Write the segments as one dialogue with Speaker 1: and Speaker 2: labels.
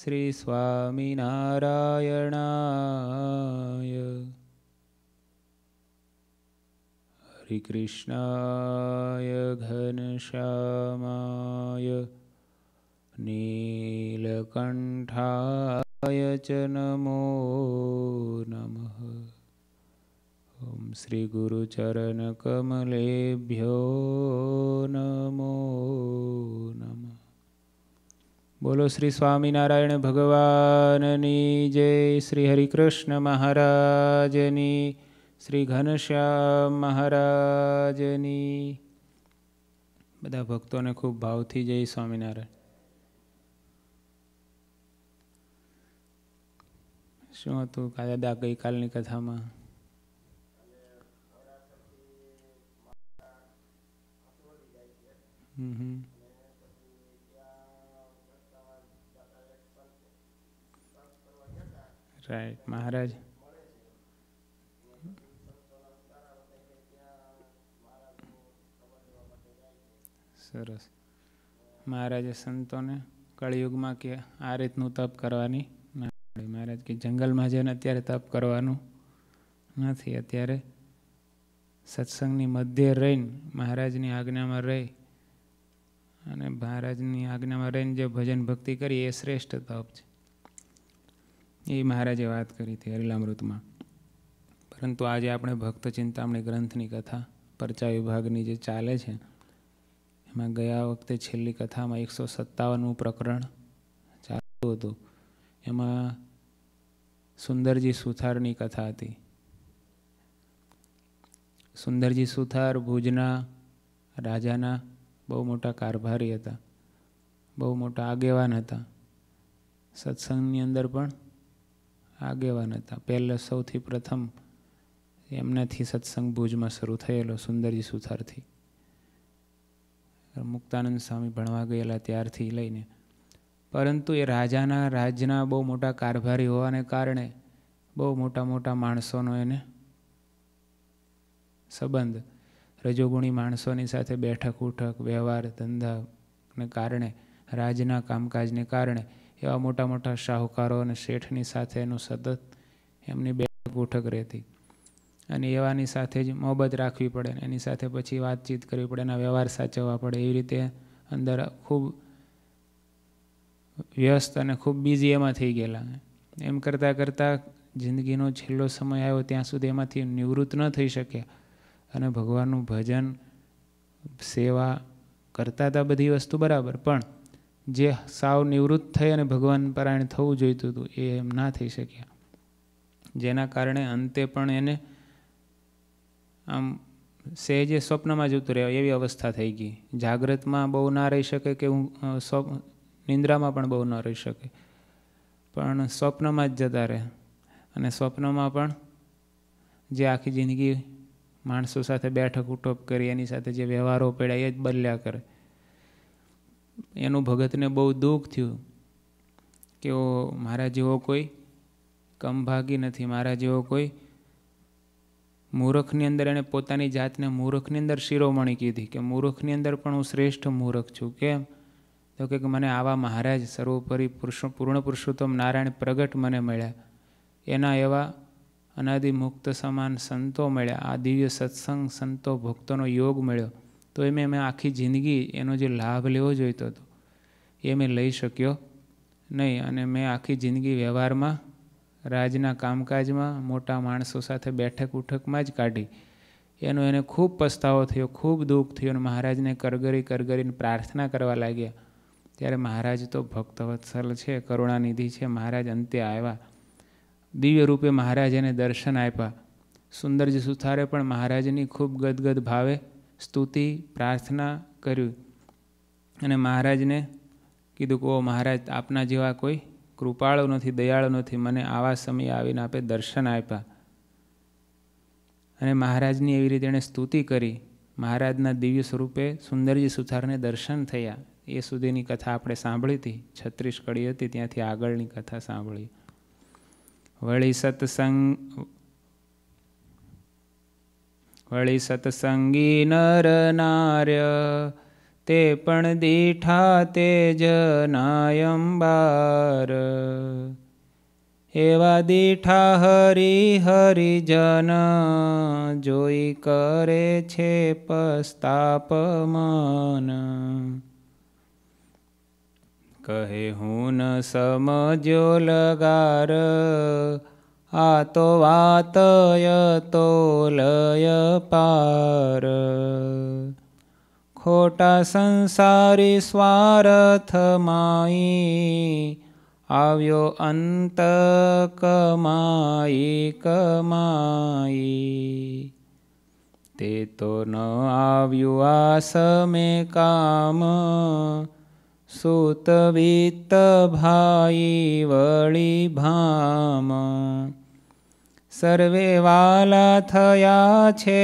Speaker 1: શ્રી સ્વામિનારાયણાય હરિકૃષ્ણાય ઘનશ્યામાય નીલકંઠાય ચ નમો નમઃ ॐ श्रीगुरुचरणकमलेभ्यो नमो नमः બોલો શ્રી સ્વામિનારાયણ ભગવાનની જય શ્રી હરિકૃષ્ણ મહારાજની શ્રી ઘનશ્યામ મહારાજની બધા ભક્તોને ખૂબ ભાવથી જય સ્વામિનારાયણ શું હતું દા ગઈકાલની કથામાં હમ હમ રાઈટ મહારાજ સરસ મહારાજે સંતોને કળિયુગમાં કે આ રીતનું તપ કરવાની ના પડે મહારાજ કે જંગલમાં જઈને અત્યારે તપ કરવાનું નથી અત્યારે સત્સંગની મધ્ય રહીને મહારાજની આજ્ઞામાં રહી અને મહારાજની આજ્ઞામાં રહીને જે ભજન ભક્તિ કરી એ શ્રેષ્ઠ તપ છે એ મહારાજે વાત કરી હતી હરિલામૃતમાં પરંતુ આજે આપણે ભક્ત ચિંતામણી ગ્રંથની કથા પરચા વિભાગની જે ચાલે છે એમાં ગયા વખતે છેલ્લી કથામાં એકસો સત્તાવનનું પ્રકરણ ચાલતું હતું એમાં સુંદરજી સુથારની કથા હતી સુંદરજી સુથાર ભુજના રાજાના બહુ મોટા કારભારી હતા બહુ મોટા આગેવાન હતા સત્સંગની અંદર પણ આગેવાન હતા પહેલાં સૌથી પ્રથમ એમનાથી સત્સંગ ભુજમાં શરૂ થયેલો સુંદરજી સુથારથી મુક્તાનંદ સ્વામી ભણવા ગયેલા ત્યારથી લઈને પરંતુ એ રાજાના રાજના બહુ મોટા કારભારી હોવાને કારણે બહુ મોટા મોટા માણસોનો એને સંબંધ રજોગુણી માણસોની સાથે બેઠક ઉઠક વ્યવહાર ધંધાને કારણે રાજના કામકાજને કારણે એવા મોટા મોટા શાહુકારો અને શેઠની સાથે એનું સતત એમની બે ગોઠક રહેતી અને એવાની સાથે જ મોહબત રાખવી પડે એની સાથે પછી વાતચીત કરવી પડે એના વ્યવહાર સાચવવા પડે એવી રીતે અંદર ખૂબ વ્યસ્ત અને ખૂબ બિઝી એમાં થઈ ગયેલા એમ કરતાં કરતાં જિંદગીનો છેલ્લો સમય આવ્યો ત્યાં સુધી એમાંથી નિવૃત્ત ન થઈ શક્યા અને ભગવાનનું ભજન સેવા કરતા હતા બધી વસ્તુ બરાબર પણ જે સાવ નિવૃત્ત થઈ અને ભગવાન પરાયણ થવું જોઈતું હતું એ એમ ના થઈ શક્યા જેના કારણે અંતે પણ એને આમ સહેજે સ્વપ્નમાં જતું રહેવાય એવી અવસ્થા થઈ ગઈ જાગ્રતમાં બહુ ના રહી શકે કે હું સ્વ નિંદ્રામાં પણ બહુ ન રહી શકે પણ સ્વપ્નમાં જ જતા રહે અને સ્વપ્નમાં પણ જે આખી જિંદગી માણસો સાથે બેઠક ઉઠોપ કરી એની સાથે જે વ્યવહારો પડ્યા એ જ બદલ્યા કરે એનું ભગતને બહુ દુઃખ થયું કે મારા જેવો કોઈ કમભાગી નથી મારા જેવો કોઈ મૂર્ખની અંદર એણે પોતાની જાતને મૂર્ખની અંદર શિરોમણી કીધી કે મૂર્ખની અંદર પણ હું શ્રેષ્ઠ મૂર્ખ છું કેમ તો કે મને આવા મહારાજ સર્વોપરી પુરુષો પૂર્ણ પુરુષોત્તમ નારાયણ પ્રગટ મને મળ્યા એના એવા અનાદિ મુક્ત સમાન સંતો મળ્યા આ દિવ્ય સત્સંગ સંતો ભક્તોનો યોગ મળ્યો તો એ મેં મેં આખી જિંદગી એનો જે લાભ લેવો જોઈતો હતો એ મેં લઈ શક્યો નહીં અને મેં આખી જિંદગી વ્યવહારમાં રાજના કામકાજમાં મોટા માણસો સાથે બેઠક ઉઠકમાં જ કાઢી એનો એને ખૂબ પસ્તાવો થયો ખૂબ દુઃખ થયું અને મહારાજને કરગરી કરગરીને પ્રાર્થના કરવા લાગ્યા ત્યારે મહારાજ તો ભક્તવત્સલ છે કરુણાનિધિ છે મહારાજ અંતે આવ્યા દિવ્ય રૂપે મહારાજ એને દર્શન આપ્યા સુંદરજી સુથારે પણ મહારાજની ખૂબ ગદગદ ભાવે સ્તુતિ પ્રાર્થના કર્યું અને મહારાજને કીધું કહો મહારાજ આપના જેવા કોઈ કૃપાળો નથી દયાળો નથી મને આવા સમય આવીને આપે દર્શન આપ્યા અને મહારાજની એવી રીતે એણે સ્તુતિ કરી મહારાજના દિવ્ય સ્વરૂપે સુંદરજી સુથારને દર્શન થયા એ સુધીની કથા આપણે સાંભળી હતી છત્રીસ કડી હતી ત્યાંથી આગળની કથા સાંભળી વળી સત્સંગ વળી સત્સંગી નર નાર્ય તે પણ દીઠા તે જનાયંબાર એવા દીઠા હરી હરિજન જોઈ કરે છે પસ્તાપમાન કહે હું ન સમજ્યો લગાર આતો વાતયતો લય પાર ખોટા સંસારી સ્વાર્થ માઈ આવ્યો અંત કમાઈ કમાઈ તે તો ન આવ્યું આ સમે કામ સુત વિત્ત ભાઈ વળી ભામ સર્વે વાલા થયા છે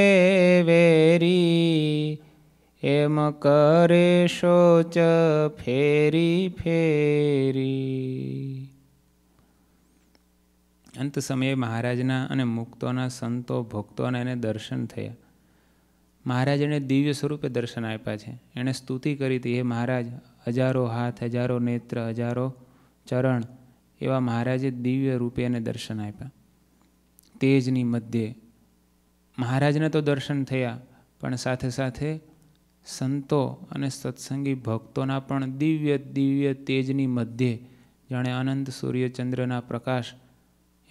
Speaker 1: વેરી એમ કરે શોચ ફેરી ફેરી અંત સમયે મહારાજના અને મુક્તોના સંતો ભક્તોને એને દર્શન થયા મહારાજને દિવ્ય સ્વરૂપે દર્શન આપ્યા છે એણે સ્તુતિ કરી હતી હે મહારાજ હજારો હાથ હજારો નેત્ર હજારો ચરણ એવા મહારાજે દિવ્ય રૂપે એને દર્શન આપ્યા તેજની મધ્યે મહારાજના તો દર્શન થયા પણ સાથે સાથે સંતો અને સત્સંગી ભક્તોના પણ દિવ્ય દિવ્ય તેજની મધ્યે જાણે અનંત સૂર્યચંદ્રના પ્રકાશ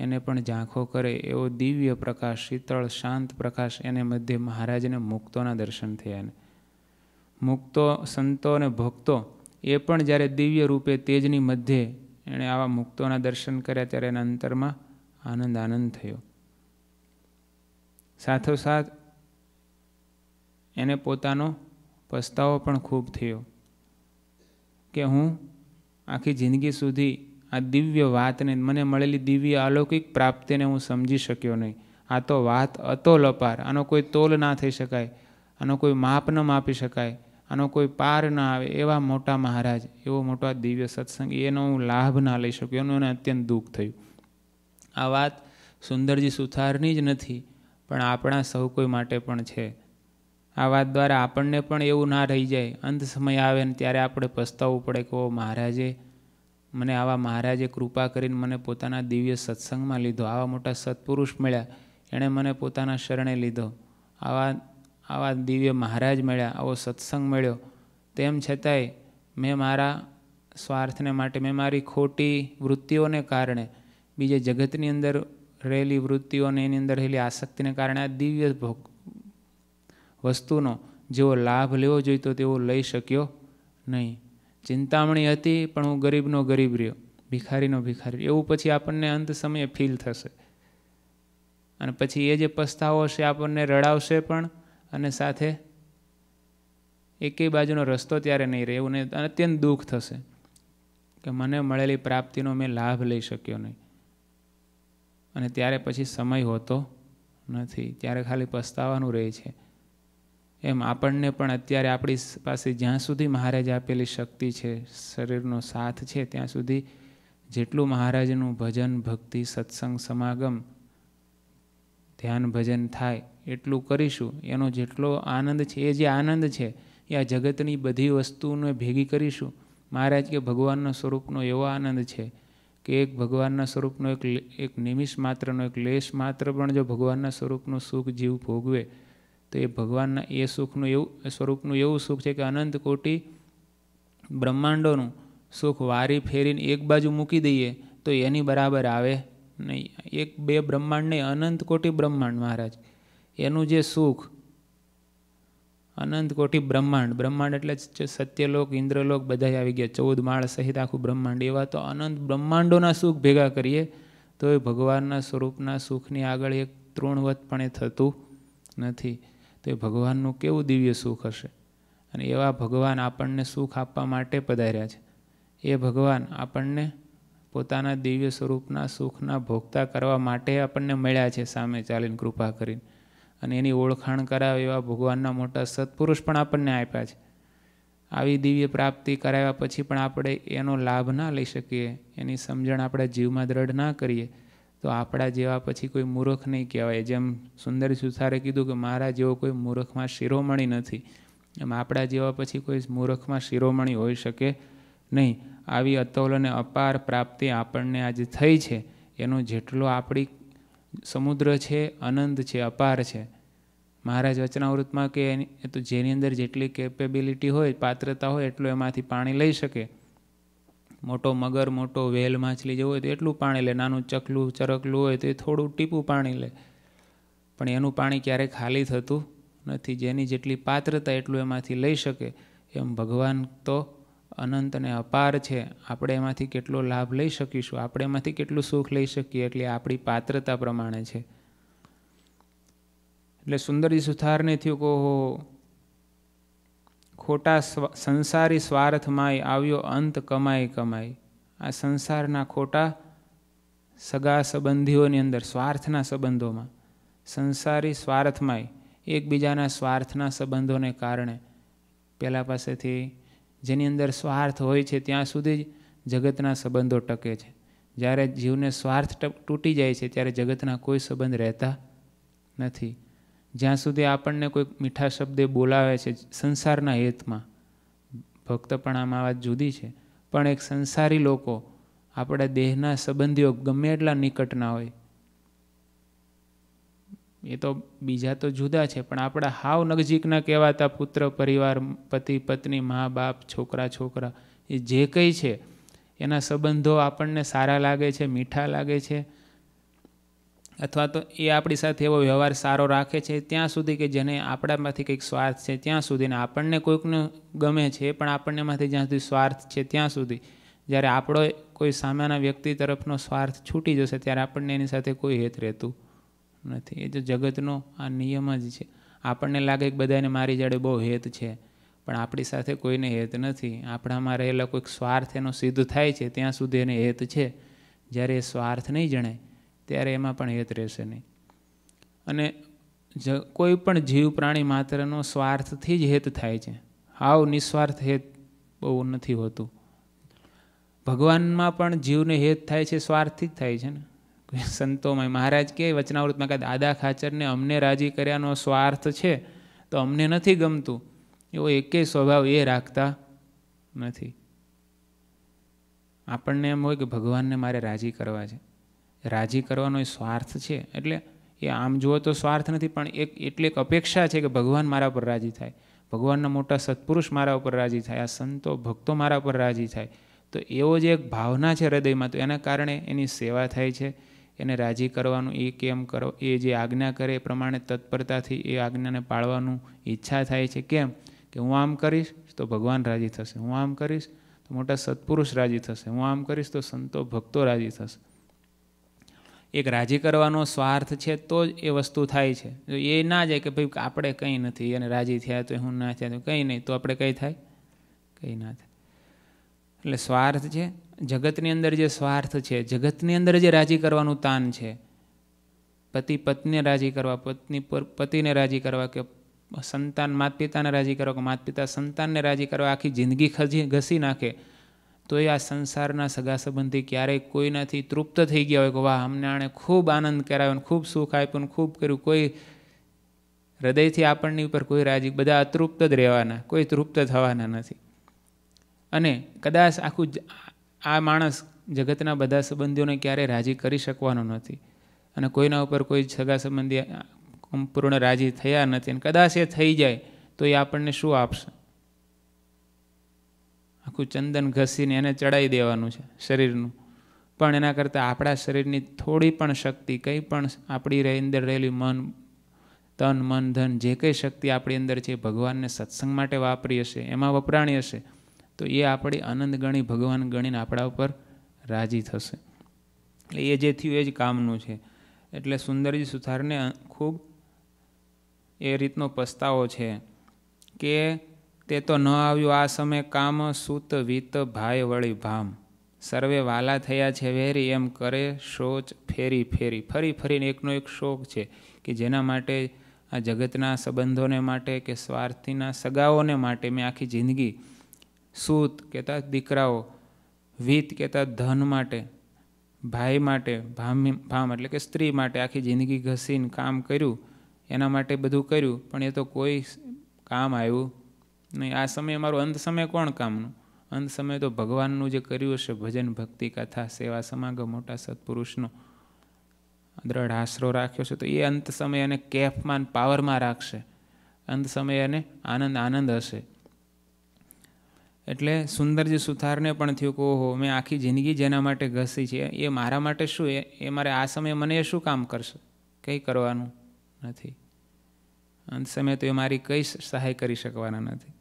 Speaker 1: એને પણ ઝાંખો કરે એવો દિવ્ય પ્રકાશ શીતળ શાંત પ્રકાશ એને મધ્યે મહારાજને મુક્તોના દર્શન થયાને મુક્તો સંતો અને ભક્તો એ પણ જ્યારે દિવ્ય રૂપે તેજની મધ્યે એણે આવા મુક્તોના દર્શન કર્યા ત્યારે એના અંતરમાં આનંદ આનંદ થયો સાથોસાથ એને પોતાનો પસ્તાવો પણ ખૂબ થયો કે હું આખી જિંદગી સુધી આ દિવ્ય વાતને મને મળેલી દિવ્ય અલૌકિક પ્રાપ્તિને હું સમજી શક્યો નહીં આ તો વાત અતોલ અપાર આનો કોઈ તોલ ના થઈ શકાય આનો કોઈ માપ ન માપી શકાય આનો કોઈ પાર ના આવે એવા મોટા મહારાજ એવો મોટો દિવ્ય સત્સંગ એનો હું લાભ ના લઈ શક્યો એનું એને અત્યંત દુઃખ થયું આ વાત સુંદરજી સુથારની જ નથી પણ આપણા સૌ કોઈ માટે પણ છે આ વાત દ્વારા આપણને પણ એવું ના રહી જાય અંત સમય આવે ને ત્યારે આપણે પસ્તાવવું પડે કે ઓ મહારાજે મને આવા મહારાજે કૃપા કરીને મને પોતાના દિવ્ય સત્સંગમાં લીધો આવા મોટા સત્પુરુષ મળ્યા એણે મને પોતાના શરણે લીધો આવા આવા દિવ્ય મહારાજ મળ્યા આવો સત્સંગ મળ્યો તેમ છતાંય મેં મારા સ્વાર્થને માટે મેં મારી ખોટી વૃત્તિઓને કારણે બીજે જગતની અંદર રહેલી વૃત્તિઓ અને એની અંદર રહેલી આસક્તિને કારણે આ દિવ્ય ભોગ વસ્તુનો જેવો લાભ લેવો જોઈએ તો તેવો લઈ શક્યો નહીં ચિંતામણી હતી પણ હું ગરીબનો ગરીબ રહ્યો ભિખારીનો ભિખારી એવું પછી આપણને અંત સમયે ફીલ થશે અને પછી એ જે પસ્તાવો છે આપણને રડાવશે પણ અને સાથે એકેય બાજુનો રસ્તો ત્યારે નહીં રહે એવું ને અત્યંત દુઃખ થશે કે મને મળેલી પ્રાપ્તિનો મેં લાભ લઈ શક્યો નહીં અને ત્યારે પછી સમય હોતો નથી ત્યારે ખાલી પસ્તાવાનું રહે છે એમ આપણને પણ અત્યારે આપણી પાસે જ્યાં સુધી મહારાજ આપેલી શક્તિ છે શરીરનો સાથ છે ત્યાં સુધી જેટલું મહારાજનું ભજન ભક્તિ સત્સંગ સમાગમ ધ્યાન ભજન થાય એટલું કરીશું એનો જેટલો આનંદ છે એ જે આનંદ છે એ આ જગતની બધી વસ્તુને ભેગી કરીશું મહારાજ કે ભગવાનના સ્વરૂપનો એવો આનંદ છે કે એક ભગવાનના સ્વરૂપનો એક એક નિમિષ માત્રનો એક લેશ માત્ર પણ જો ભગવાનના સ્વરૂપનું સુખ જીવ ભોગવે તો એ ભગવાનના એ સુખનું એવું સ્વરૂપનું એવું સુખ છે કે અનંત કોટી બ્રહ્માંડોનું સુખ વારી ફેરીને એક બાજુ મૂકી દઈએ તો એની બરાબર આવે નહીં એક બે બ્રહ્માંડ નહીં અનંત કોટી બ્રહ્માંડ મહારાજ એનું જે સુખ અનંત કોઠી બ્રહ્માંડ બ્રહ્માંડ એટલે સત્યલોક ઇન્દ્રલોક બધા આવી ગયા ચૌદ માળ સહિત આખું બ્રહ્માંડ એવા તો અનંત બ્રહ્માંડોના સુખ ભેગા કરીએ તો એ ભગવાનના સ્વરૂપના સુખની આગળ એક તૃણવતપણે થતું નથી તો એ ભગવાનનું કેવું દિવ્ય સુખ હશે અને એવા ભગવાન આપણને સુખ આપવા માટે પધાર્યા છે એ ભગવાન આપણને પોતાના દિવ્ય સ્વરૂપના સુખના ભોગતા કરવા માટે આપણને મળ્યા છે સામે ચાલીને કૃપા કરીને અને એની ઓળખાણ કરાવે એવા ભગવાનના મોટા સત્પુરુષ પણ આપણને આપ્યા છે આવી દિવ્ય પ્રાપ્તિ કરાવ્યા પછી પણ આપણે એનો લાભ ના લઈ શકીએ એની સમજણ આપણા જીવમાં દ્રઢ ના કરીએ તો આપણા જેવા પછી કોઈ મૂર્ખ નહીં કહેવાય જેમ સુંદર સુથારે કીધું કે મારા જેવો કોઈ મૂર્ખમાં શિરોમણી નથી એમ આપણા જેવા પછી કોઈ મૂર્ખમાં શિરોમણી હોઈ શકે નહીં આવી અતોલ અને અપાર પ્રાપ્તિ આપણને આજે થઈ છે એનો જેટલો આપણી સમુદ્ર છે અનંત છે અપાર છે મહારાજ વચનાવૃતમાં કે એની તો જેની અંદર જેટલી કેપેબિલિટી હોય પાત્રતા હોય એટલું એમાંથી પાણી લઈ શકે મોટો મગર મોટો વેલ માછલી જેવું હોય તો એટલું પાણી લે નાનું ચકલું ચરકલું હોય તો એ થોડું ટીપું પાણી લે પણ એનું પાણી ક્યારેય ખાલી થતું નથી જેની જેટલી પાત્રતા એટલું એમાંથી લઈ શકે એમ ભગવાન તો અનંત અને અપાર છે આપણે એમાંથી કેટલો લાભ લઈ શકીશું આપણે એમાંથી કેટલું સુખ લઈ શકીએ એટલે આપણી પાત્રતા પ્રમાણે છે એટલે સુંદરી સુથારને થયું કહો ખોટા સંસારી સ્વાર્થમાંય આવ્યો અંત કમાઈ કમાઈ આ સંસારના ખોટા સગા સંબંધીઓની અંદર સ્વાર્થના સંબંધોમાં સંસારી સ્વાર્થમાંય એકબીજાના સ્વાર્થના સંબંધોને કારણે પહેલાં પાસેથી જેની અંદર સ્વાર્થ હોય છે ત્યાં સુધી જ જગતના સંબંધો ટકે છે જ્યારે જીવને સ્વાર્થ તૂટી જાય છે ત્યારે જગતના કોઈ સંબંધ રહેતા નથી જ્યાં સુધી આપણને કોઈ મીઠા શબ્દે બોલાવે છે સંસારના હેતમાં ભક્ત પણ આમાં વાત જુદી છે પણ એક સંસારી લોકો આપણા દેહના સંબંધીઓ ગમે એટલા નિકટના હોય એ તો બીજા તો જુદા છે પણ આપણા હાવ નજીકના કહેવાતા પુત્ર પરિવાર પતિ પત્ની મા બાપ છોકરા છોકરા એ જે કંઈ છે એના સંબંધો આપણને સારા લાગે છે મીઠા લાગે છે અથવા તો એ આપણી સાથે એવો વ્યવહાર સારો રાખે છે ત્યાં સુધી કે જેને આપણામાંથી કંઈક સ્વાર્થ છે ત્યાં સુધીને આપણને કોઈકને ગમે છે પણ આપણને એમાંથી જ્યાં સુધી સ્વાર્થ છે ત્યાં સુધી જ્યારે આપણો કોઈ સામેના વ્યક્તિ તરફનો સ્વાર્થ છૂટી જશે ત્યારે આપણને એની સાથે કોઈ હેત રહેતું નથી એ તો જગતનો આ નિયમ જ છે આપણને લાગે કે બધાને મારી જાડે બહુ હેત છે પણ આપણી સાથે કોઈને હેત નથી આપણામાં રહેલા કોઈક સ્વાર્થ એનો સિદ્ધ થાય છે ત્યાં સુધી એને હેત છે જ્યારે એ સ્વાર્થ નહીં જણાય ત્યારે એમાં પણ હેત રહેશે નહીં અને જ કોઈ પણ જીવ પ્રાણી માત્રનો સ્વાર્થથી જ હેત થાય છે હાવ નિસ્વાર્થ હેત બહુ નથી હોતું ભગવાનમાં પણ જીવને હેત થાય છે સ્વાર્થથી જ થાય છે ને સંતોમાં મહારાજ કે વચનાવૃતમાં કે દાદા ખાચરને અમને રાજી કર્યાનો સ્વાર્થ છે તો અમને નથી ગમતું એવો એકેય સ્વભાવ એ રાખતા નથી આપણને એમ હોય કે ભગવાનને મારે રાજી કરવા છે રાજી કરવાનો એ સ્વાર્થ છે એટલે એ આમ જુઓ તો સ્વાર્થ નથી પણ એક એટલી એક અપેક્ષા છે કે ભગવાન મારા પર રાજી થાય ભગવાનના મોટા સત્પુરુષ મારા ઉપર રાજી થાય આ સંતો ભક્તો મારા પર રાજી થાય તો એવો જે એક ભાવના છે હૃદયમાં તો એના કારણે એની સેવા થાય છે એને રાજી કરવાનું એ કેમ કરો એ જે આજ્ઞા કરે એ પ્રમાણે તત્પરતાથી એ આજ્ઞાને પાળવાનું ઈચ્છા થાય છે કેમ કે હું આમ કરીશ તો ભગવાન રાજી થશે હું આમ કરીશ તો મોટા સત્પુરુષ રાજી થશે હું આમ કરીશ તો સંતો ભક્તો રાજી થશે એક રાજી કરવાનો સ્વાર્થ છે તો જ એ વસ્તુ થાય છે જો એ ના જાય કે ભાઈ આપણે કંઈ નથી અને રાજી થયા તો હું ના થયા તો કંઈ નહીં તો આપણે કંઈ થાય કંઈ ના થાય એટલે સ્વાર્થ છે જગતની અંદર જે સ્વાર્થ છે જગતની અંદર જે રાજી કરવાનું તાન છે પતિ પત્નીને રાજી કરવા પત્ની પતિને રાજી કરવા કે સંતાન માત પિતાને રાજી કરવા કે માત પિતા સંતાનને રાજી કરવા આખી જિંદગી ખસી ઘસી નાખે તો એ આ સંસારના સગા સંબંધી ક્યારેય કોઈનાથી તૃપ્ત થઈ ગયા હોય કે વાહ અમને આણે ખૂબ આનંદ કરાવ્યો અને ખૂબ સુખ આપ્યું ને ખૂબ કર્યું કોઈ હૃદયથી આપણની ઉપર કોઈ રાજી બધા અતૃપ્ત જ રહેવાના કોઈ તૃપ્ત થવાના નથી અને કદાચ આખું આ માણસ જગતના બધા સંબંધીઓને ક્યારેય રાજી કરી શકવાનો નથી અને કોઈના ઉપર કોઈ સગા સંબંધી સંપૂર્ણ રાજી થયા નથી અને કદાચ એ થઈ જાય તો એ આપણને શું આપશે આખું ચંદન ઘસીને એને ચડાવી દેવાનું છે શરીરનું પણ એના કરતાં આપણા શરીરની થોડી પણ શક્તિ કંઈ પણ આપણી અંદર રહેલી મન તન મન ધન જે કંઈ શક્તિ આપણી અંદર છે ભગવાનને સત્સંગ માટે વાપરી હશે એમાં વપરાણી હશે તો એ આપણે આનંદ ગણી ભગવાન ગણીને આપણા ઉપર રાજી થશે એટલે એ જે થયું એ જ કામનું છે એટલે સુંદરજી સુથારને ખૂબ એ રીતનો પસ્તાવો છે કે તે તો ન આવ્યું આ સમય કામ સુત વિત ભાઈ વળી ભામ સર્વે વાલા થયા છે વેરી એમ કરે શોચ ફેરી ફેરી ફરી ફરીને એકનો એક શોખ છે કે જેના માટે આ જગતના સંબંધોને માટે કે સ્વાર્થીના સગાઓને માટે મેં આખી જિંદગી સૂત કહેતા દીકરાઓ વિત કહેતા ધન માટે ભાઈ માટે ભામ એટલે કે સ્ત્રી માટે આખી જિંદગી ઘસીને કામ કર્યું એના માટે બધું કર્યું પણ એ તો કોઈ કામ આવ્યું નહીં આ સમયે મારું અંત સમય કોણ કામનું અંત સમયે તો ભગવાનનું જે કર્યું હશે ભજન ભક્તિ કથા સેવા સમાગમ મોટા સત્પુરુષનો દ્રઢ આશરો રાખ્યો છે તો એ અંત સમયે એને કેફમાં પાવરમાં રાખશે અંત સમયે એને આનંદ આનંદ હશે એટલે સુંદરજી સુથારને પણ થયું કે ઓહો મેં આખી જિંદગી જેના માટે ઘસી છે એ મારા માટે શું એ એ મારે આ સમયે મને એ શું કામ કરશે કંઈ કરવાનું નથી અંત સમયે તો એ મારી કંઈ સહાય કરી શકવાના નથી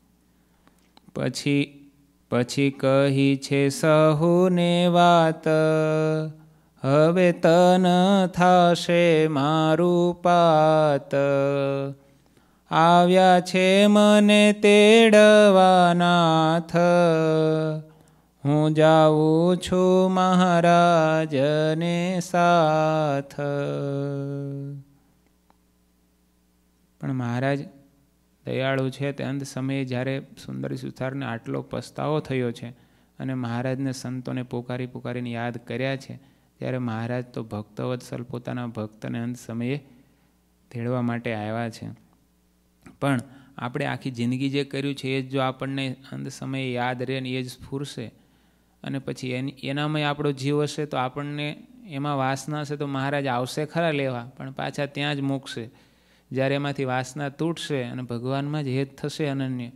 Speaker 1: પછી પછી કહી છે સહુને વાત હવે તન થશે મારું પાત આવ્યા છે મને તેડવા નાથ હું જાઉં છું મહારાજને સાથ પણ મહારાજ દયાળુ છે તે અંત સમયે જ્યારે સુંદરી સુથારને આટલો પસ્તાવો થયો છે અને મહારાજને સંતોને પોકારી પોકારીને યાદ કર્યા છે ત્યારે મહારાજ તો ભક્તવત્સલ પોતાના ભક્તને અંત સમયે તેડવા માટે આવ્યા છે પણ આપણે આખી જિંદગી જે કર્યું છે એ જ જો આપણને અંત સમયે યાદ રહે ને એ જ સ્ફૂરશે અને પછી એની એનામાં આપણો જીવ હશે તો આપણને એમાં વાસના હશે તો મહારાજ આવશે ખરા લેવા પણ પાછા ત્યાં જ મૂકશે જ્યારે એમાંથી વાસના તૂટશે અને ભગવાનમાં જ હેત થશે અનન્ય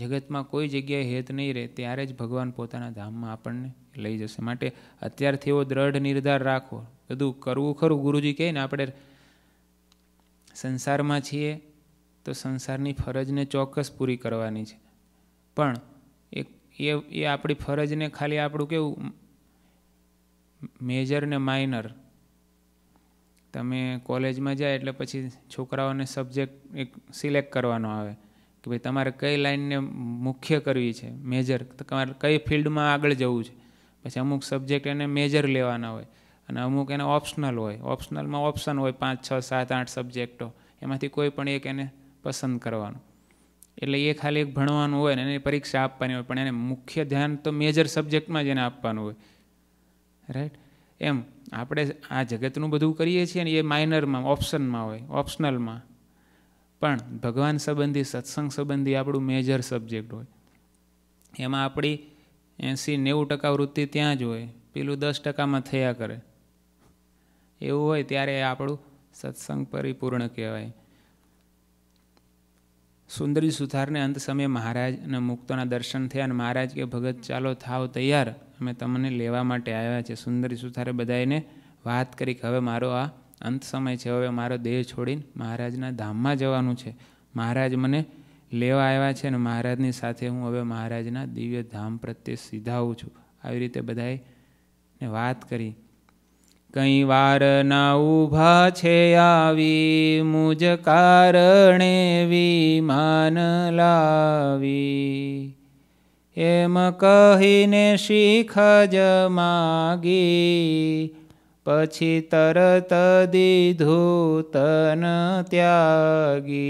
Speaker 1: જગતમાં કોઈ જગ્યાએ હેત નહીં રહે ત્યારે જ ભગવાન પોતાના ધામમાં આપણને લઈ જશે માટે અત્યારથી એવો દ્રઢ નિર્ધાર રાખો બધું કરવું ખરું ગુરુજી કહે ને આપણે સંસારમાં છીએ તો સંસારની ફરજને ચોક્કસ પૂરી કરવાની છે પણ એ એ આપણી ફરજને ખાલી આપણું કેવું મેજર ને માઇનર તમે કોલેજમાં જાય એટલે પછી છોકરાઓને સબ્જેક્ટ એક સિલેક્ટ કરવાનો આવે કે ભાઈ તમારે કઈ લાઈનને મુખ્ય કરવી છે મેજર તમારે કઈ ફિલ્ડમાં આગળ જવું છે પછી અમુક સબ્જેક્ટ એને મેજર લેવાના હોય અને અમુક એને ઓપ્શનલ હોય ઓપ્શનલમાં ઓપ્શન હોય પાંચ છ સાત આઠ સબ્જેક્ટો એમાંથી કોઈ પણ એક એને પસંદ કરવાનું એટલે એ ખાલી એક ભણવાનું હોય ને એની પરીક્ષા આપવાની હોય પણ એને મુખ્ય ધ્યાન તો મેજર સબ્જેક્ટમાં જ એને આપવાનું હોય રાઈટ એમ આપણે આ જગતનું બધું કરીએ છીએ ને એ માઇનરમાં ઓપ્શનમાં હોય ઓપ્શનલમાં પણ ભગવાન સંબંધી સત્સંગ સંબંધી આપણું મેજર સબ્જેક્ટ હોય એમાં આપણી એંસી નેવું ટકા વૃત્તિ ત્યાં જ હોય પેલું દસ ટકામાં થયા કરે એવું હોય ત્યારે આપણું સત્સંગ પરિપૂર્ણ કહેવાય સુંદરી સુથારને અંત સમયે મહારાજ અને મુક્તોના દર્શન થયા અને મહારાજ કે ભગત ચાલો થાવ તૈયાર અમે તમને લેવા માટે આવ્યા છે સુંદરી સુથારે બધાએને વાત કરી કે હવે મારો આ અંત સમય છે હવે મારો દેહ છોડીને મહારાજના ધામમાં જવાનું છે મહારાજ મને લેવા આવ્યા છે અને મહારાજની સાથે હું હવે મહારાજના દિવ્ય ધામ પ્રત્યે સીધાવું છું આવી રીતે બધાએ વાત કરી કઈ વાર ના ઊભા છે આવી મુજ કારણે વિમાન લાવી એમ કહીને શીખ જ માગી પછી તરત દીધું તન ત્યાગી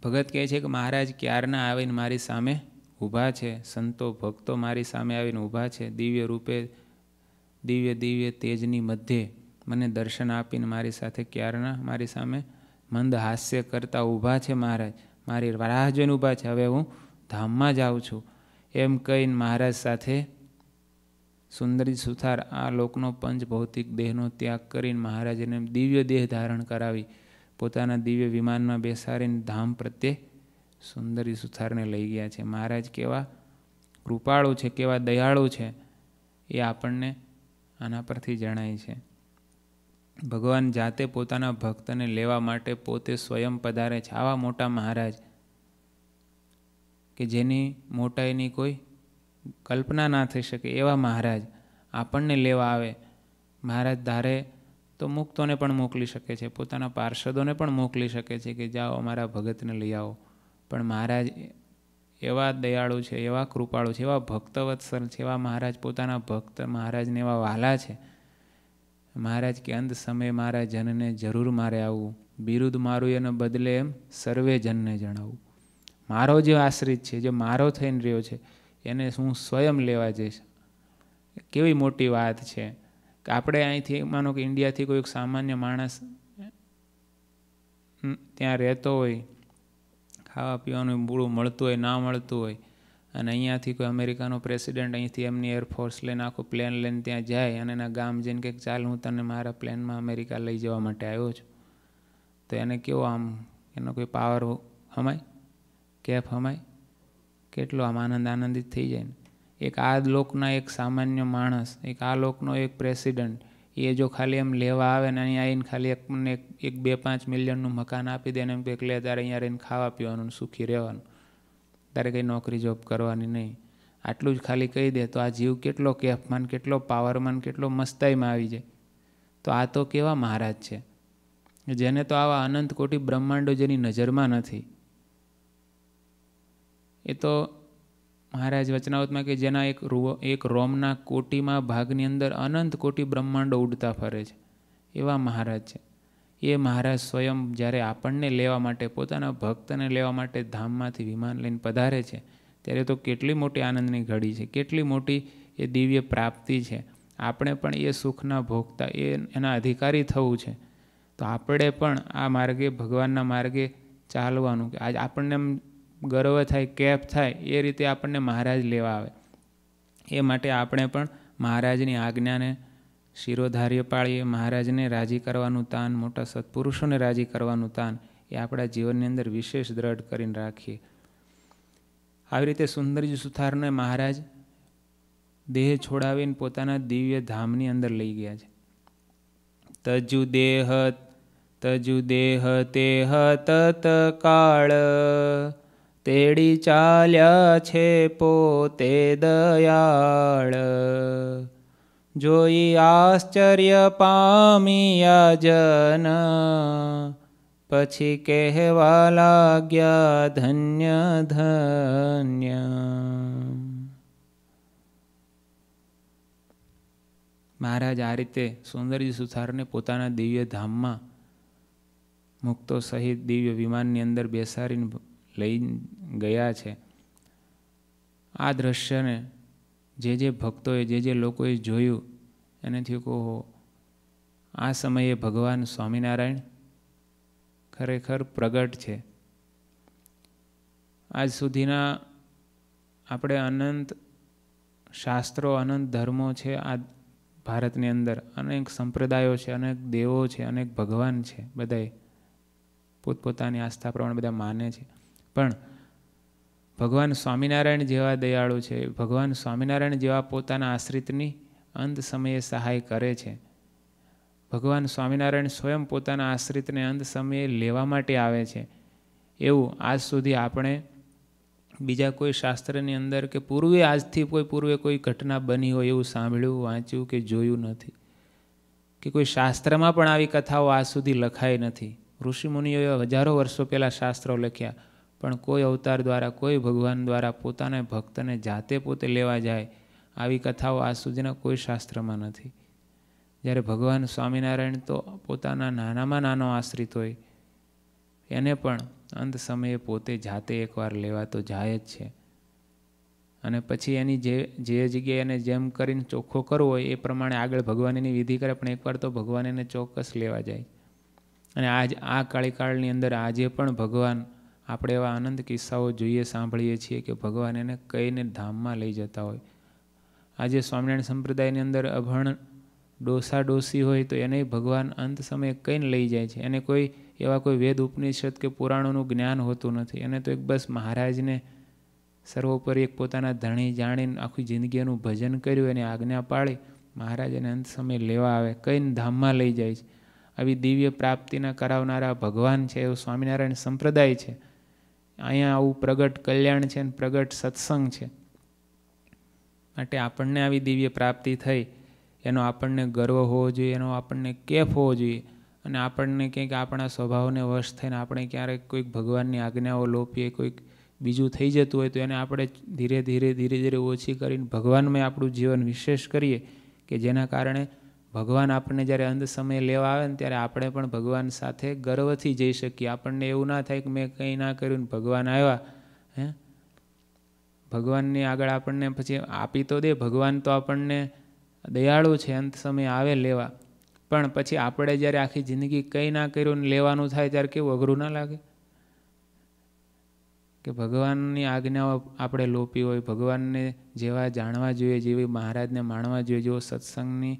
Speaker 1: ભગત કહે છે કે મહારાજ ક્યારના આવીને મારી સામે ઊભા છે સંતો ભક્તો મારી સામે આવીને ઊભા છે દિવ્ય રૂપે દિવ્ય દિવ્ય તેજની મધ્યે મને દર્શન આપીને મારી સાથે ક્યારના મારી સામે મંદ હાસ્ય કરતા ઊભા છે મહારાજ મારી રાહ જોઈને ઊભા છે હવે હું ધામમાં જાઉં છું એમ કહીને મહારાજ સાથે સુંદરી સુથાર આ લોકનો પંચ ભૌતિક દેહનો ત્યાગ કરીને મહારાજને દિવ્ય દેહ ધારણ કરાવી પોતાના દિવ્ય વિમાનમાં બેસાડીને ધામ પ્રત્યે સુંદરી સુથારને લઈ ગયા છે મહારાજ કેવા કૃપાળુ છે કેવા દયાળુ છે એ આપણને આના પરથી જણાય છે ભગવાન જાતે પોતાના ભક્તને લેવા માટે પોતે સ્વયં પધારે છે આવા મોટા મહારાજ કે જેની મોટાઈની કોઈ કલ્પના ના થઈ શકે એવા મહારાજ આપણને લેવા આવે મહારાજ ધારે તો મુક્તોને પણ મોકલી શકે છે પોતાના પાર્ષદોને પણ મોકલી શકે છે કે જાઓ અમારા ભગતને લઈ આવો પણ મહારાજ એવા દયાળુ છે એવા કૃપાળુ છે એવા ભક્તવત્સલ છે એવા મહારાજ પોતાના ભક્ત મહારાજને એવા વાલા છે મહારાજ કે અંત સમયે મારા જનને જરૂર મારે આવવું બિરુદ મારું એને બદલે સર્વે જનને જણાવવું મારો જે આશ્રિત છે જે મારો થઈને રહ્યો છે એને હું સ્વયં લેવા જઈશ કેવી મોટી વાત છે કે આપણે અહીંથી માનો કે ઇન્ડિયાથી કોઈક સામાન્ય માણસ ત્યાં રહેતો હોય ખાવા પીવાનું મૂળું મળતું હોય ના મળતું હોય અને અહીંયાથી કોઈ અમેરિકાનો પ્રેસિડેન્ટ અહીંથી એમની એરફોર્સ લઈને આખું પ્લેન લઈને ત્યાં જાય અને એના ગામ જઈને કંઈક ચાલ હું તને મારા પ્લેનમાં અમેરિકા લઈ જવા માટે આવ્યો છું તો એને કેવો આમ એનો કોઈ પાવર હમાય કેફ હમાય કેટલો આમ આનંદ આનંદિત થઈ જાય ને એક આ લોકના એક સામાન્ય માણસ એક આ લોકનો એક પ્રેસિડેન્ટ એ જો ખાલી એમ લેવા આવે ને અહીંયા આવીને ખાલી એક મને એક બે પાંચ મિલિયનનું મકાન આપી દે ને એમ કંઈક લે તારે અહીંયા રહીને ખાવા પીવાનું સુખી રહેવાનું તારે કંઈ નોકરી જોબ કરવાની નહીં આટલું જ ખાલી કહી દે તો આ જીવ કેટલો કેફમાન કેટલો પાવરમાન કેટલો મસ્તાઈમાં આવી જાય તો આ તો કેવા મહારાજ છે જેને તો આવા અનંત કોટી બ્રહ્માંડો જેની નજરમાં નથી એ તો મહારાજ વચનાવતમાં કે જેના એક રૂ એક રોમના કોટીમાં ભાગની અંદર અનંત કોટી બ્રહ્માંડો ઉડતા ફરે છે એવા મહારાજ છે એ મહારાજ સ્વયં જ્યારે આપણને લેવા માટે પોતાના ભક્તને લેવા માટે ધામમાંથી વિમાન લઈને પધારે છે ત્યારે તો કેટલી મોટી આનંદની ઘડી છે કેટલી મોટી એ દિવ્ય પ્રાપ્તિ છે આપણે પણ એ સુખના ભોગતા એ એના અધિકારી થવું છે તો આપણે પણ આ માર્ગે ભગવાનના માર્ગે ચાલવાનું કે આજ આપણને એમ ગર્વ થાય કેફ થાય એ રીતે આપણને મહારાજ લેવા આવે એ માટે આપણે પણ મહારાજની આજ્ઞાને શિરોધાર્ય પાળીએ મહારાજને રાજી કરવાનું તાન મોટા સત્પુરુષોને રાજી કરવાનું તાન એ આપણા જીવનની અંદર વિશેષ દ્રઢ કરીને રાખીએ આવી રીતે સુંદરજી સુથારને મહારાજ દેહ છોડાવીને પોતાના દિવ્ય ધામની અંદર લઈ ગયા છે તજુ દેહ તજુ દેહ તે હત કાળ તેડી ચાલ્યા છે પોતે દયાળ જોઈ આશ્ચર્ય પામિયા જન પછી કહેવા લાગ્યા ધન્ય ધન્ય મહારાજ આ રીતે સુંદરજી સુથારને પોતાના દિવ્ય ધામમાં મુક્તો સહિત દિવ્ય વિમાનની અંદર બેસાડીને લઈ ગયા છે આ દ્રશ્યને જે જે ભક્તોએ જે જે લોકોએ જોયું એને થયું કહો આ સમયે ભગવાન સ્વામિનારાયણ ખરેખર પ્રગટ છે આજ સુધીના આપણે અનંત શાસ્ત્રો અનંત ધર્મો છે આ ભારતની અંદર અનેક સંપ્રદાયો છે અનેક દેવો છે અનેક ભગવાન છે બધાએ પોતપોતાની આસ્થા પ્રમાણે બધા માને છે પણ ભગવાન સ્વામિનારાયણ જેવા દયાળુ છે ભગવાન સ્વામિનારાયણ જેવા પોતાના આશ્રિતની અંત સમયે સહાય કરે છે ભગવાન સ્વામિનારાયણ સ્વયં પોતાના આશ્રિતને અંત સમયે લેવા માટે આવે છે એવું આજ સુધી આપણે બીજા કોઈ શાસ્ત્રની અંદર કે પૂર્વે આજથી કોઈ પૂર્વે કોઈ ઘટના બની હોય એવું સાંભળ્યું વાંચ્યું કે જોયું નથી કે કોઈ શાસ્ત્રમાં પણ આવી કથાઓ આજ સુધી લખાઈ નથી ઋષિમુનિઓએ હજારો વર્ષો પહેલાં શાસ્ત્રો લખ્યા પણ કોઈ અવતાર દ્વારા કોઈ ભગવાન દ્વારા પોતાના ભક્તને જાતે પોતે લેવા જાય આવી કથાઓ આજ સુધીના કોઈ શાસ્ત્રમાં નથી જ્યારે ભગવાન સ્વામિનારાયણ તો પોતાના નાનામાં નાનો આશ્રિત હોય એને પણ અંત સમયે પોતે જાતે એકવાર લેવા તો જાય જ છે અને પછી એની જે જે જગ્યાએ એને જેમ કરીને ચોખ્ખો કરવો હોય એ પ્રમાણે આગળ ભગવાનની વિધિ કરે પણ એકવાર તો ભગવાન એને ચોક્કસ લેવા જાય અને આજ આ કાળીકાળની અંદર આજે પણ ભગવાન આપણે એવા આનંદ કિસ્સાઓ જોઈએ સાંભળીએ છીએ કે ભગવાન એને કહીને ધામમાં લઈ જતા હોય આજે સ્વામિનારાયણ સંપ્રદાયની અંદર અભણ ડોસા ડોસી હોય તો એને ભગવાન અંત સમયે કહીને લઈ જાય છે એને કોઈ એવા કોઈ વેદ ઉપનિષદ કે પુરાણોનું જ્ઞાન હોતું નથી એને તો એક બસ મહારાજને સર્વોપરી એક પોતાના ધણી જાણીને આખી જિંદગીનું ભજન કર્યું એને આજ્ઞા પાળી મહારાજને અંત સમય લેવા આવે કઈને ધામમાં લઈ જાય છે આવી દિવ્ય પ્રાપ્તિના કરાવનારા ભગવાન છે એવો સ્વામિનારાયણ સંપ્રદાય છે અહીંયા આવું પ્રગટ કલ્યાણ છે અને પ્રગટ સત્સંગ છે માટે આપણને આવી દિવ્ય પ્રાપ્તિ થઈ એનો આપણને ગર્વ હોવો જોઈએ એનો આપણને કેફ હોવો જોઈએ અને આપણને કંઈક આપણા સ્વભાવને વશ થઈને આપણે ક્યારેક કોઈક ભગવાનની આજ્ઞાઓ લોપીએ કોઈક બીજું થઈ જતું હોય તો એને આપણે ધીરે ધીરે ધીરે ધીરે ઓછી કરીને ભગવાનમાં આપણું જીવન વિશેષ કરીએ કે જેના કારણે ભગવાન આપણને જ્યારે અંત સમય લેવા આવે ને ત્યારે આપણે પણ ભગવાન સાથે ગર્વથી જઈ શકીએ આપણને એવું ના થાય કે મેં કંઈ ના કર્યું ને ભગવાન આવ્યા હે ભગવાનની આગળ આપણને પછી આપી તો દે ભગવાન તો આપણને દયાળુ છે અંત સમય આવે લેવા પણ પછી આપણે જ્યારે આખી જિંદગી કંઈ ના કર્યું ને લેવાનું થાય ત્યારે કેવું અઘરું ના લાગે કે ભગવાનની આજ્ઞાઓ આપણે લોપી હોય ભગવાનને જેવા જાણવા જોઈએ જેવી મહારાજને માણવા જોઈએ જેવો સત્સંગની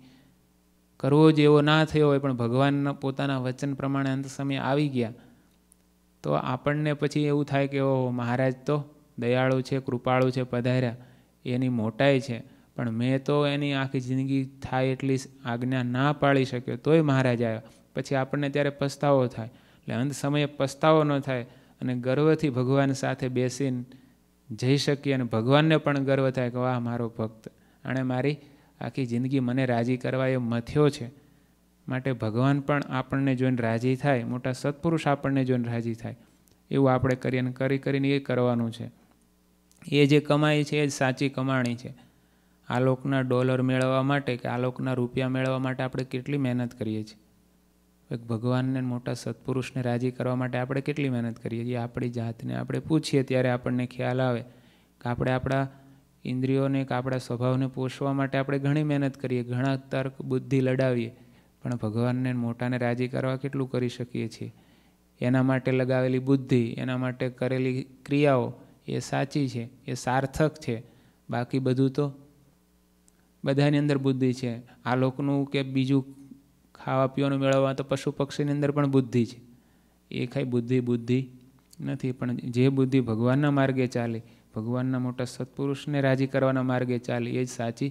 Speaker 1: કરવો એવો ના થયો હોય પણ ભગવાનના પોતાના વચન પ્રમાણે અંત સમય આવી ગયા તો આપણને પછી એવું થાય કે ઓહો મહારાજ તો દયાળુ છે કૃપાળુ છે પધાર્યા એની મોટાઈ છે પણ મેં તો એની આખી જિંદગી થાય એટલી આજ્ઞા ના પાળી શક્યો તોય મહારાજ આવ્યો પછી આપણને ત્યારે પસ્તાવો થાય એટલે અંત સમયે પસ્તાવો ન થાય અને ગર્વથી ભગવાન સાથે બેસીને જઈ શકીએ અને ભગવાનને પણ ગર્વ થાય કે વાહ મારો ભક્ત આણે મારી આખી જિંદગી મને રાજી કરવા એ મથ્યો છે માટે ભગવાન પણ આપણને જોઈને રાજી થાય મોટા સત્પુરુષ આપણને જોઈને રાજી થાય એવું આપણે કરીએ અને કરી કરીને એ કરવાનું છે એ જે કમાઈ છે એ જ સાચી કમાણી છે આ લોકના ડોલર મેળવવા માટે કે આ લોકના રૂપિયા મેળવવા માટે આપણે કેટલી મહેનત કરીએ છીએ ભગવાનને મોટા સત્પુરુષને રાજી કરવા માટે આપણે કેટલી મહેનત કરીએ છીએ આપણી જાતને આપણે પૂછીએ ત્યારે આપણને ખ્યાલ આવે કે આપણે આપણા ઇન્દ્રિયોને કે આપણા સ્વભાવને પોષવા માટે આપણે ઘણી મહેનત કરીએ ઘણા તર્ક બુદ્ધિ લડાવીએ પણ ભગવાનને મોટાને રાજી કરવા કેટલું કરી શકીએ છીએ એના માટે લગાવેલી બુદ્ધિ એના માટે કરેલી ક્રિયાઓ એ સાચી છે એ સાર્થક છે બાકી બધું તો બધાની અંદર બુદ્ધિ છે આ લોકોનું કે બીજું ખાવા પીવાનું મેળવવા તો પશુ પક્ષીની અંદર પણ બુદ્ધિ છે એ ખાઈ બુદ્ધિ બુદ્ધિ નથી પણ જે બુદ્ધિ ભગવાનના માર્ગે ચાલી ભગવાનના મોટા સત્પુરુષને રાજી કરવાના માર્ગે ચાલે એ જ સાચી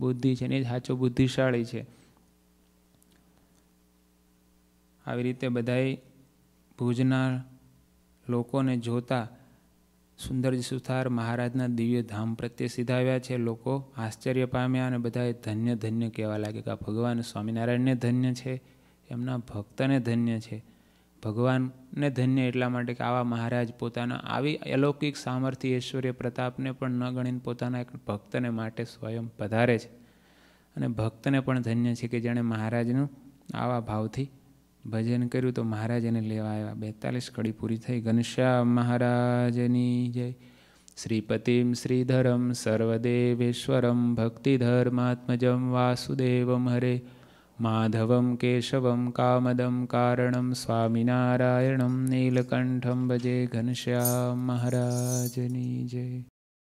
Speaker 1: બુદ્ધિ છે ને એ જ સાચો બુદ્ધિશાળી છે આવી રીતે બધાએ ભુજના લોકોને જોતા સુંદરજી સુથાર મહારાજના દિવ્ય ધામ પ્રત્યે સીધાવ્યા છે લોકો આશ્ચર્ય પામ્યા અને બધાએ ધન્ય ધન્ય કહેવા લાગે કે ભગવાન સ્વામિનારાયણને ધન્ય છે એમના ભક્તને ધન્ય છે ભગવાનને ધન્ય એટલા માટે કે આવા મહારાજ પોતાના આવી અલૌકિક સામર્થ્ય ઐશ્વર્ય પ્રતાપને પણ ન ગણીને પોતાના એક ભક્તને માટે સ્વયં પધારે છે અને ભક્તને પણ ધન્ય છે કે જેણે મહારાજનું આવા ભાવથી ભજન કર્યું તો મહારાજ એને લેવા આવ્યા બેતાલીસ કડી પૂરી થઈ ઘનશ્યામ મહારાજની જય શ્રીપતિમ શ્રીધરમ સર્વદેવેશ્વરમ ભક્તિધર્માત્મજમ વાસુદેવમ હરે माधवं केशवं कामदं कारणं स्वामिनारायणं नीलकण्ठं भजे घनश्याम महाराजनी जय